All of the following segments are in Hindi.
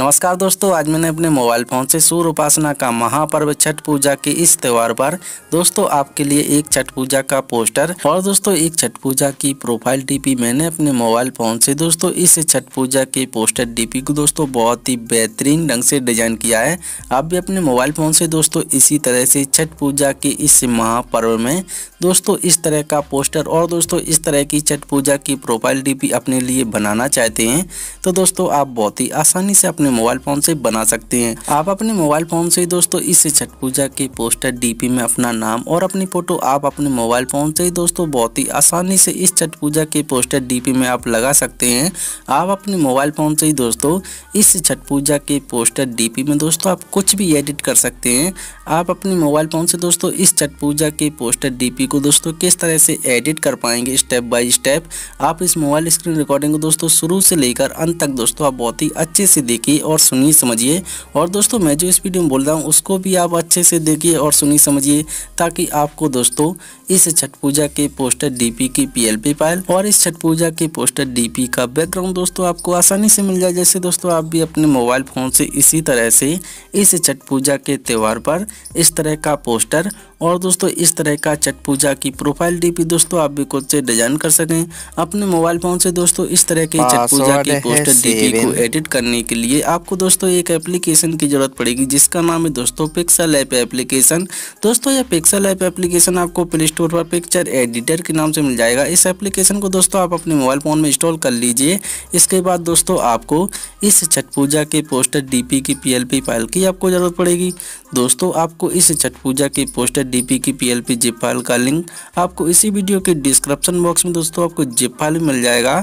नमस्कार दोस्तों आज मैंने अपने मोबाइल फ़ोन से सूर्य उपासना का महापर्व छठ पूजा के इस त्यौहार पर दोस्तों आपके लिए एक छठ पूजा का पोस्टर और दोस्तों एक छठ पूजा की प्रोफाइल डीपी मैंने अपने मोबाइल फ़ोन से दोस्तों इस छठ पूजा के पोस्टर डीपी को दोस्तों बहुत ही बेहतरीन ढंग से डिजाइन किया है आप भी अपने मोबाइल फ़ोन से दोस्तों इसी तरह से छठ पूजा के इस महापर्व में दोस्तों इस तरह का पोस्टर और दोस्तों इस तरह की छठ पूजा की प्रोफाइल डीपी अपने लिए बनाना चाहते हैं तो दोस्तों आप बहुत ही आसानी से अपने अपने मोबाइल फ़ोन से बना सकते हैं आप अपने मोबाइल फ़ोन से ही दोस्तों इस छठ पूजा के पोस्टर डीपी में अपना नाम और अपनी फ़ोटो आप अपने मोबाइल फ़ोन से ही दोस्तों बहुत ही आसानी से इस छठ पूजा के पोस्टर डीपी में आप लगा सकते हैं आप अपने मोबाइल फ़ोन से ही दोस्तों इस छठ पूजा के पोस्टर डीपी में दोस्तों आप कुछ भी एडिट कर सकते हैं आप अपने मोबाइल फ़ोन से दोस्तों इस छठ पूजा के पोस्टर डीपी को दोस्तों किस तरह से एडिट कर पाएंगे स्टेप बाय स्टेप आप इस मोबाइल स्क्रीन रिकॉर्डिंग को दोस्तों शुरू से लेकर अंत तक दोस्तों आप बहुत ही अच्छे से देखिए देखिए और सुनिए समझिए और दोस्तों मैं जो इस वीडियो में बोल रहा हूँ उसको भी आप अच्छे से देखिए और सुनिए समझिए ताकि आपको दोस्तों इस छठ पूजा के पोस्टर डीपी की पीएलपी फाइल और इस छठ पूजा के पोस्टर डीपी का बैकग्राउंड दोस्तों आपको आसानी से मिल जाए जैसे दोस्तों आप भी अपने मोबाइल फ़ोन से इसी तरह से इस छठ पूजा के त्यौहार पर इस तरह का पोस्टर और दोस्तों इस तरह का छठ पूजा की प्रोफाइल डीपी दोस्तों आप भी खुद से डिजाइन कर सकें अपने मोबाइल फोन से दोस्तों इस तरह की छठ पूजा की पोस्टर डीपी को एडिट करने के लिए आपको दोस्तों एक एप्लीकेशन की जरूरत पड़ेगी जिसका नाम है दोस्तों पिक्सल ऐप एप्लीकेशन दोस्तों यह पिक्सल ऐप एप्लीकेशन आपको प्ले स्टोर पर पिक्चर एडिटर के नाम से मिल जाएगा इस एप्लीकेशन को दोस्तों आप अपने मोबाइल फ़ोन में इंस्टॉल कर लीजिए इसके बाद दोस्तों आपको इस छठ पूजा के पोस्टर डीपी की पी फाइल की आपको ज़रूरत पड़ेगी दोस्तों आपको इस छठ पूजा के पोस्टर डीपी की पीएलपी जिप फाइल का लिंक आपको इसी वीडियो के डिस्क्रिप्शन बॉक्स में दोस्तों आपको जिप फाइल मिल जाएगा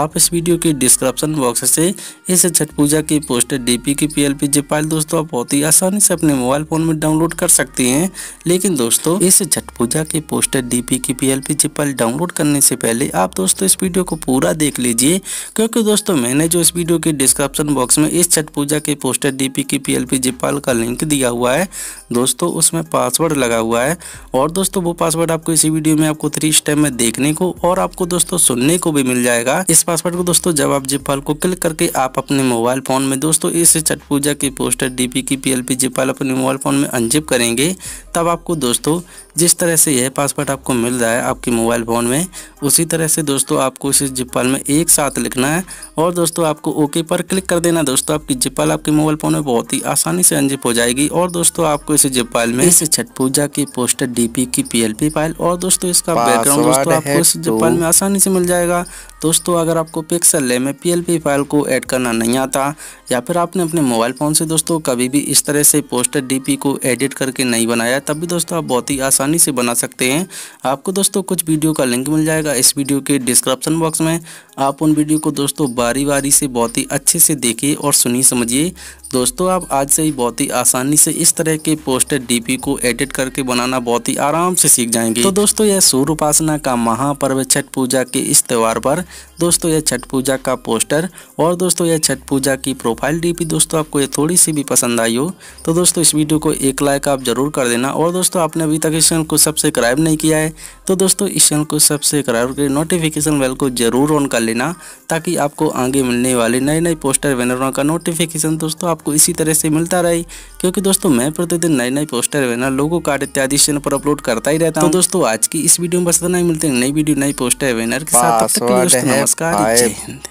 आप इस वीडियो के डिस्क्रिप्शन बॉक्स से इस छठ पूजा की पोस्टर डीपी की पीएलपी जिप फाइल दोस्तों आप बहुत ही आसानी से अपने मोबाइल फोन में डाउनलोड कर सकते हैं लेकिन दोस्तों इस छठ पूजा के पोस्टर डीपी की पीएलपी जिप फाइल डाउनलोड करने से पहले आप दोस्तों इस वीडियो को पूरा देख लीजिए क्योंकि दोस्तों मैंने जो इस वीडियो के डिस्क्रिप्शन बॉक्स में इस छठ पूजा के पोस्टर डीपी की पीएलपी जिपाल का लिंक दिया हुआ है दोस्तों उसमें पासवर्ड लगा हुआ हुआ है और दोस्तों वो पासवर्ड आपको इसी वीडियो में आपको थ्री स्टेप में देखने को और आपको दोस्तों सुनने को भी मिल जाएगा इस पासवर्ड को दोस्तों जब आप जिप को क्लिक करके आप अपने मोबाइल फोन में दोस्तों इस छठ पूजा की पोस्टर डी की पीएलपी जिपाल अपने मोबाइल फोन में अनजिप करेंगे तब आपको दोस्तों जिस तरह से यह पासवर्ड आपको मिल रहा है आपके मोबाइल फ़ोन में उसी तरह से दोस्तों आपको इसे जिपाल में एक साथ लिखना है और दोस्तों आपको ओके पर क्लिक कर देना दोस्तों आपकी जिपाल आपके मोबाइल फ़ोन में बहुत ही आसानी से अनजिप हो जाएगी और दोस्तों आपको इसे जिपाल में इस छठ पूजा के की पोस्टर डीपी की पीएलपी फाइल और दोस्तों इसका बैकग्राउंड दोस्तों आपको इस फाइल तो- में आसानी से मिल जाएगा दोस्तों अगर आपको पिक्सल ले में पीएलपी फाइल को ऐड करना नहीं आता या फिर आपने अपने मोबाइल फ़ोन से दोस्तों कभी भी इस तरह से पोस्टर डीपी को एडिट करके नहीं बनाया तब भी दोस्तों आप बहुत ही आसानी से बना सकते हैं आपको दोस्तों कुछ वीडियो का लिंक मिल जाएगा इस वीडियो के डिस्क्रिप्शन बॉक्स में आप उन वीडियो को दोस्तों बारी बारी से बहुत ही अच्छे से देखिए और सुनिए समझिए दोस्तों आप आज से ही बहुत ही आसानी से इस तरह के पोस्टर डीपी को एडिट करके बनाना बहुत ही आराम से सीख जाएंगे तो दोस्तों यह सूर्य उपासना का महापर्व छठ पूजा के इस त्यौहार पर दोस्तों यह छठ पूजा का पोस्टर और दोस्तों यह छठ पूजा की प्रोफाइल डीपी दोस्तों आपको ये थोड़ी सी भी पसंद आई हो तो दोस्तों इस वीडियो को एक लाइक आप जरूर कर देना और दोस्तों आपने अभी तक इस चैनल को सब्सक्राइब नहीं किया है तो दोस्तों इस चैनल को सब्सक्राइब करके नोटिफिकेशन बेल को जरूर ऑन कर लेना ताकि आपको आगे मिलने वाले नए नए पोस्टर बैनरों का नोटिफिकेशन दोस्तों आप आपको इसी तरह से मिलता रहे क्योंकि दोस्तों मैं प्रतिदिन नए नए पोस्टर बैनर लोगो कार्ड इत्यादि चैनल पर अपलोड करता ही रहता हूँ तो दोस्तों आज की इस वीडियो में बस इतना ही मिलते हैं नई वीडियो नई पोस्टर बैनर के साथ नमस्कार